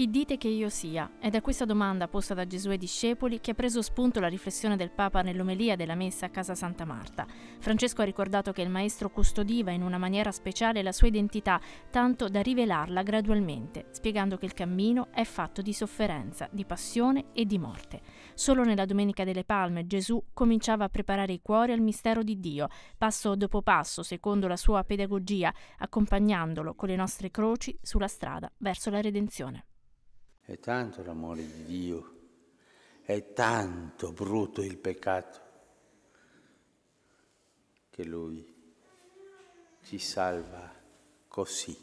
Chi dite che io sia? È da questa domanda posta da Gesù ai discepoli che ha preso spunto la riflessione del Papa nell'omelia della messa a casa Santa Marta. Francesco ha ricordato che il maestro custodiva in una maniera speciale la sua identità, tanto da rivelarla gradualmente, spiegando che il cammino è fatto di sofferenza, di passione e di morte. Solo nella Domenica delle Palme Gesù cominciava a preparare i cuori al mistero di Dio, passo dopo passo, secondo la sua pedagogia, accompagnandolo con le nostre croci sulla strada verso la redenzione. È tanto l'amore di Dio, è tanto brutto il peccato che Lui ci salva così,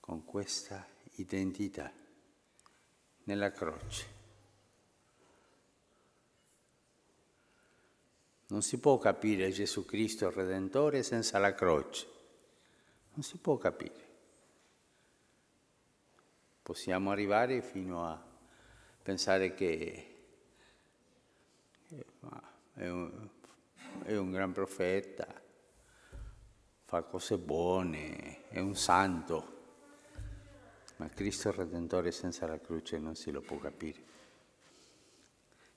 con questa identità, nella croce. Non si può capire Gesù Cristo Redentore senza la croce. Non si può capire possiamo arrivare fino a pensare che è un, è un gran profeta, fa cose buone, è un santo, ma Cristo Redentore senza la croce non si lo può capire.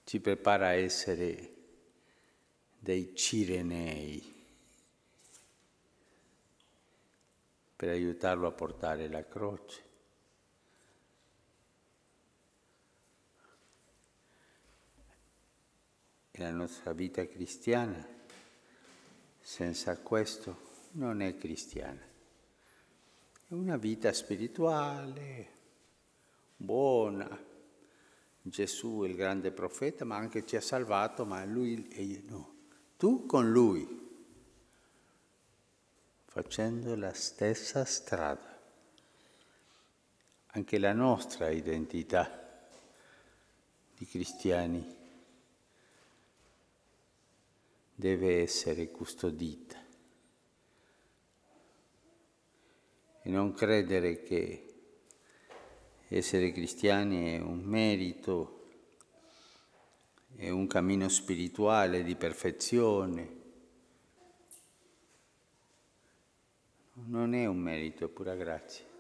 Ci prepara a essere dei cirenei per aiutarlo a portare la croce. della nostra vita cristiana, senza questo non è cristiana. È una vita spirituale, buona. Gesù è il grande profeta, ma anche ci ha salvato, ma lui e io no. Tu con lui, facendo la stessa strada. Anche la nostra identità di cristiani deve essere custodita e non credere che essere cristiani è un merito, è un cammino spirituale di perfezione. Non è un merito, è pura grazia.